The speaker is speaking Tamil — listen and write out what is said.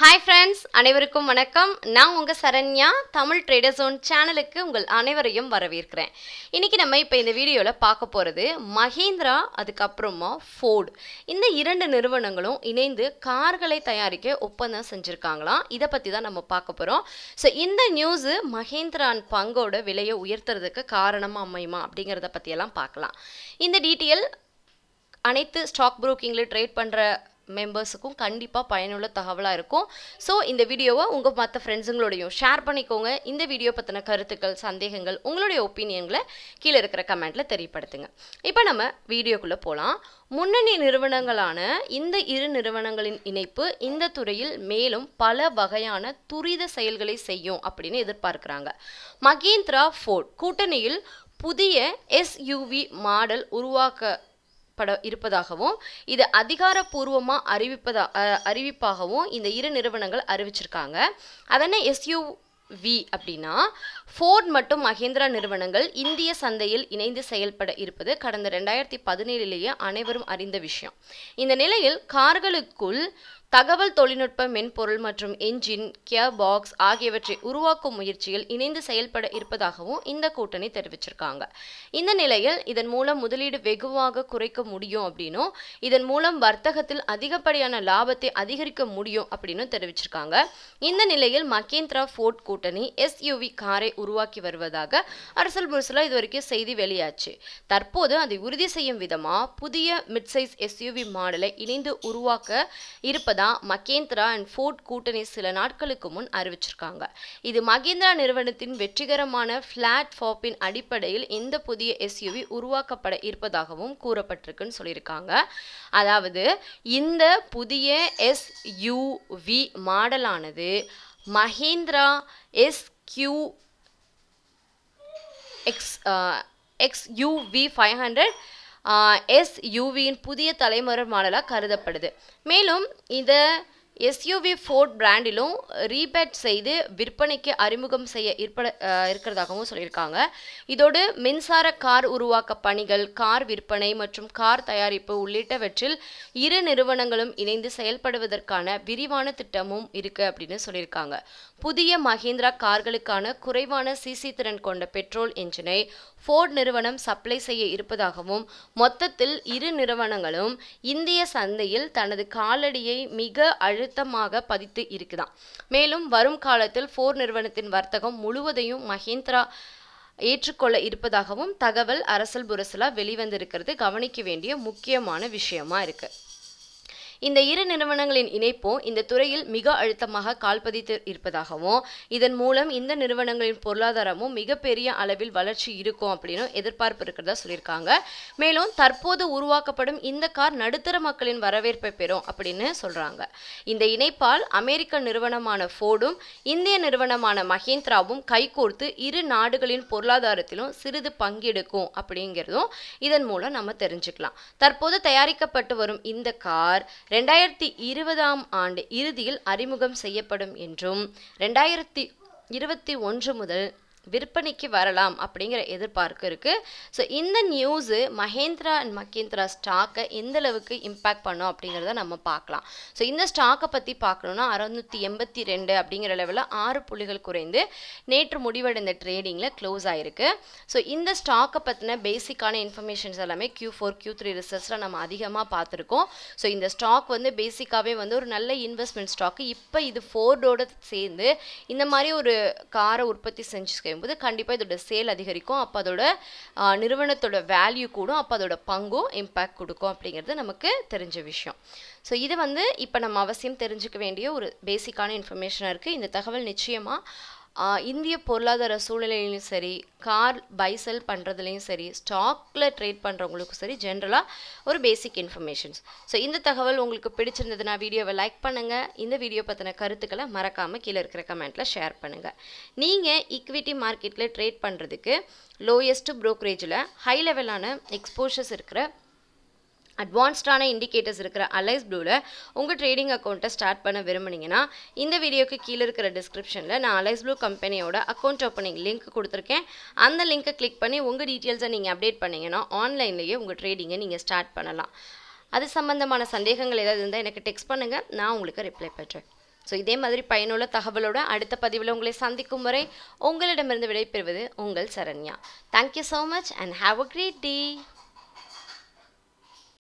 ஹாய் ஃப்ரெண்ட்ஸ் அனைவருக்கும் வணக்கம் நான் உங்கள் சரண்யா தமிழ் ட்ரேடர்ஸோன் சேனலுக்கு உங்கள் அனைவரையும் வரவேற்கிறேன் இன்றைக்கி நம்ம இப்போ இந்த வீடியோவில் பார்க்க போகிறது மஹேந்திரா அதுக்கப்புறமா ஃபோர்டு இந்த இரண்டு நிறுவனங்களும் இணைந்து கார்களை தயாரிக்க ஒப்பந்தம் செஞ்சுருக்காங்களாம் இதை பற்றி தான் நம்ம பார்க்க போகிறோம் ஸோ இந்த நியூஸு மஹேந்திரான் பங்கோட விலையை உயர்த்துறதுக்கு காரணமாக அமையுமா அப்படிங்கிறத பற்றியெல்லாம் பார்க்கலாம் இந்த டீட்டெயில் அனைத்து ஸ்டாக் புரோக்கிங்கில் ட்ரேட் பண்ணுற மெம்பர்ஸுக்கும் கண்டிப்பாக பயனுள்ள தகவலாக இருக்கும் ஸோ இந்த வீடியோவை உங்கள் மற்ற ஃப்ரெண்ட்ஸுங்களோடையும் ஷேர் பண்ணிக்கோங்க இந்த வீடியோ பற்றின கருத்துக்கள் சந்தேகங்கள் உங்களுடைய ஒப்பீனியன்களை கீழே இருக்கிற கமெண்ட்டில் தெரியப்படுத்துங்க இப்போ நம்ம வீடியோக்குள்ளே போகலாம் முன்னணி நிறுவனங்களான இந்த இரு நிறுவனங்களின் இணைப்பு இந்த துறையில் மேலும் பல வகையான துரித செயல்களை செய்யும் அப்படின்னு எதிர்பார்க்குறாங்க மகேந்திரா ஃபோர்ட் கூட்டணியில் புதிய எஸ்யூவி மாடல் உருவாக்க பட இருப்பதாகவும் இது அதிகாரப்பூர்வமாக அறிவிப்பதா அறிவிப்பாகவும் இந்த இரு நிறுவனங்கள் அறிவிச்சிருக்காங்க அதனால் எஸ்யூ வி அப்படின்னா ஃபோர்ட் மற்றும் மஹேந்திரா நிறுவனங்கள் இந்திய சந்தையில் இணைந்து செயல்பட இருப்பது கடந்த ரெண்டாயிரத்தி பதினேழுலேயே அனைவரும் அறிந்த விஷயம் இந்த நிலையில் கார்களுக்குள் தகவல் தொழில்நுட்ப மென்பொருள் மற்றும் என்ஜின் கியர் பாக்ஸ் ஆகியவற்றை உருவாக்கும் முயற்சியில் இணைந்து செயல்பட இருப்பதாகவும் இந்த கூட்டணி தெரிவிச்சிருக்காங்க இந்த நிலையில் இதன் மூலம் முதலீடு வெகுவாக குறைக்க முடியும் அப்படின்னும் இதன் மூலம் வர்த்தகத்தில் அதிகப்படியான லாபத்தை அதிகரிக்க முடியும் அப்படின்னு தெரிவிச்சிருக்காங்க இந்த நிலையில் மகேந்திரா ஃபோர்ட் கூட்டணி எஸ்யூவி காரை உருவாக்கி வருவதாக அரசல் புரசல இதுவரைக்கும் செய்தி வெளியாச்சு தற்போது அதை உறுதி செய்யும் விதமாக புதிய மிட்சைஸ் எஸ்யூவி மாடலை இணைந்து உருவாக்க இருப்பதாக தான் மகேந்திரா அண்ட் ஃபோர்ட் கூட்டணி சில நாட்களுக்கு முன் அறிவிச்சிருக்காங்க இது மகேந்திரா நிறுவனத்தின் வெற்றிகரமான ஃப்ளாட் ஃபாப்பின் அடிப்படையில் இந்த புதிய எஸ்யூவி உருவாக்கப்பட இருப்பதாகவும் கூறப்பட்டிருக்குன்னு சொல்லியிருக்காங்க அதாவது இந்த புதிய எஸ்யூவி மாடலானது Mahindra S X XUV five hundred எஸ்யூவியின் புதிய தலைமுறை மாடலாக கருதப்படுது மேலும் இதை எஸ்யூவி ஃபோர்ட் பிராண்டிலும் ரீபேட் செய்து விற்பனைக்கு அறிமுகம் செய்ய இருப்ப இருக்கிறதாகவும் சொல்லியிருக்காங்க இதோடு மின்சார கார் உருவாக்க பணிகள் கார் விற்பனை மற்றும் கார் தயாரிப்பு உள்ளிட்டவற்றில் இரு நிறுவனங்களும் இணைந்து செயல்படுவதற்கான விரிவான திட்டமும் இருக்குது அப்படின்னு சொல்லியிருக்காங்க புதிய மஹிந்திரா கார்களுக்கான குறைவான சிசி திறன் கொண்ட பெட்ரோல் என்ஜினை ஃபோர்ட் நிறுவனம் சப்ளை செய்ய இருப்பதாகவும் மொத்தத்தில் இரு நிறுவனங்களும் இந்திய சந்தையில் தனது காலடியை மிக அழு அழுத்தமாக பதித்து இருக்குதாம் மேலும் வரும் காலத்தில் ஃபோர் நிறுவனத்தின் வர்த்தகம் முழுவதையும் மஹேந்திரா ஏற்றுக்கொள்ள இருப்பதாகவும் தகவல் அரசல் புரசலா வெளிவந்திருக்கிறது கவனிக்க வேண்டிய முக்கியமான விஷயமா இருக்கு இந்த இரு நிறுவனங்களின் இணைப்பும் இந்த துறையில் மிக அழுத்தமாக கால்பதித்து இருப்பதாகவும் இதன் மூலம் இந்த நிறுவனங்களின் பொருளாதாரமும் மிகப்பெரிய அளவில் வளர்ச்சி இருக்கும் அப்படின்னு எதிர்பார்ப்பு இருக்கிறதா சொல்லியிருக்காங்க மேலும் தற்போது உருவாக்கப்படும் இந்த கார் நடுத்தர மக்களின் வரவேற்பை பெறும் அப்படின்னு சொல்றாங்க இந்த இணைப்பால் அமெரிக்க நிறுவனமான ஃபோர்டும் இந்திய நிறுவனமான மஹேந்திராவும் கைகோர்த்து இரு நாடுகளின் பொருளாதாரத்திலும் சிறிது பங்கெடுக்கும் அப்படிங்கிறதும் இதன் மூலம் நம்ம தெரிஞ்சுக்கலாம் தற்போது தயாரிக்கப்பட்டு வரும் இந்த கார் ரெண்டாயிரத்தி இருபதாம் ஆண்டு இறுதியில் அறிமுகம் செய்யப்படும் என்றும் ரெண்டாயிரத்தி இருபத்தி ஒன்று முதல் விற்பனைக்கு வரலாம் அப்படிங்கிற எதிர்பார்ப்பு இருக்குது ஸோ இந்த நியூஸு மஹேந்திரா அண்ட் மகேந்திரா ஸ்டாக்கை எந்தளவுக்கு இம்பேக்ட் பண்ணும் அப்படிங்கிறத நம்ம பார்க்கலாம் ஸோ இந்த ஸ்டாக்கை பற்றி பார்க்கணுன்னா அறுநூத்தி எண்பத்தி ரெண்டு அப்படிங்கிற லெவலில் ஆறு புள்ளிகள் குறைந்து நேற்று முடிவடைந்த ட்ரேடிங்கில் க்ளோஸ் ஆகிருக்கு ஸோ இந்த ஸ்டாக்கை பற்றின பேசிக்கான இன்ஃபர்மேஷன்ஸ் எல்லாமே கியூ ஃபோர் கியூ த்ரீ ரிசர்ச்சில் நம்ம அதிகமாக பார்த்துருக்கோம் ஸோ இந்த ஸ்டாக் வந்து பேசிக்காகவே வந்து ஒரு நல்ல இன்வெஸ்ட்மெண்ட் ஸ்டாக்கு இப்போ இது ஃபோர்டோடு சேர்ந்து இந்த மாதிரி ஒரு காரை உற்பத்தி செஞ்சு செய்யும்போது கண்டிப்பாக இதோட சேல் அதிகரிக்கும் அப்போ அதோட நிறுவனத்தோட வேல்யூ கூடும் அப்போ அதோட பங்கும் இம்பேக்ட் கொடுக்கும் அப்படிங்கிறது நமக்கு தெரிஞ்ச விஷயம் ஸோ இது வந்து இப்போ நம்ம அவசியம் தெரிஞ்சுக்க வேண்டிய ஒரு பேசிக்கான இன்ஃபர்மேஷனாக இருக்குது இந்த தகவல் நிச்சயமாக இந்திய பொருளாதார சூழ்நிலையிலையும் சரி கார் பை செல் பண்ணுறதுலையும் சரி ஸ்டாக்கில் ட்ரேட் பண்ணுறவங்களுக்கும் சரி ஜென்ரலாக ஒரு பேசிக் இன்ஃபர்மேஷன்ஸ் ஸோ இந்த தகவல் உங்களுக்கு பிடிச்சிருந்ததுன்னா வீடியோவை லைக் பண்ணுங்கள் இந்த வீடியோ பற்றின கருத்துக்களை மறக்காமல் கீழே இருக்கிற கமெண்ட்டில் ஷேர் பண்ணுங்கள் நீங்கள் இக்விட்டி மார்க்கெட்டில் ட்ரேட் பண்ணுறதுக்கு லோயஸ்ட் ப்ரோக்கரேஜில் ஹை லெவலான எக்ஸ்போஷர்ஸ் இருக்கிற அட்வான்ஸ்டான இண்டிகேட்டர்ஸ் இருக்கிற அலைஸ் ப்ளூவில் உங்கள் ட்ரேடிங் அக்கௌண்ட்டை ஸ்டார்ட் பண்ண விரும்புனீங்கன்னா இந்த வீடியோக்கு கீழே இருக்கிற டிஸ்கிரிப்ஷனில் நான் அலைஸ் ப்ளூ கம்பெனியோட அக்கௌண்ட் ஓப்பனிங் லிங்க் கொடுத்துருக்கேன் அந்த லிங்க்கை கிளிக் பண்ணி உங்கள் டீட்டெயில்ஸை நீங்கள் அப்டேட் பண்ணிங்கன்னா ஆன்லைன்லேயே உங்கள் ட்ரேடிங்கை நீங்கள் ஸ்டார்ட் பண்ணலாம் அது சம்மந்தமான சந்தேகங்கள் ஏதாவது இருந்தால் எனக்கு டெக்ஸ்ட் பண்ணுங்கள் நான் உங்களுக்கு ரிப்ளை பண்ணுறேன் ஸோ இதே மாதிரி பயனுள்ள தகவலோட அடுத்த பதிவில் உங்களை சந்திக்கும் வரை உங்களிடமிருந்து விடைபெறுவது உங்கள் Saranya thank you so much and have a great day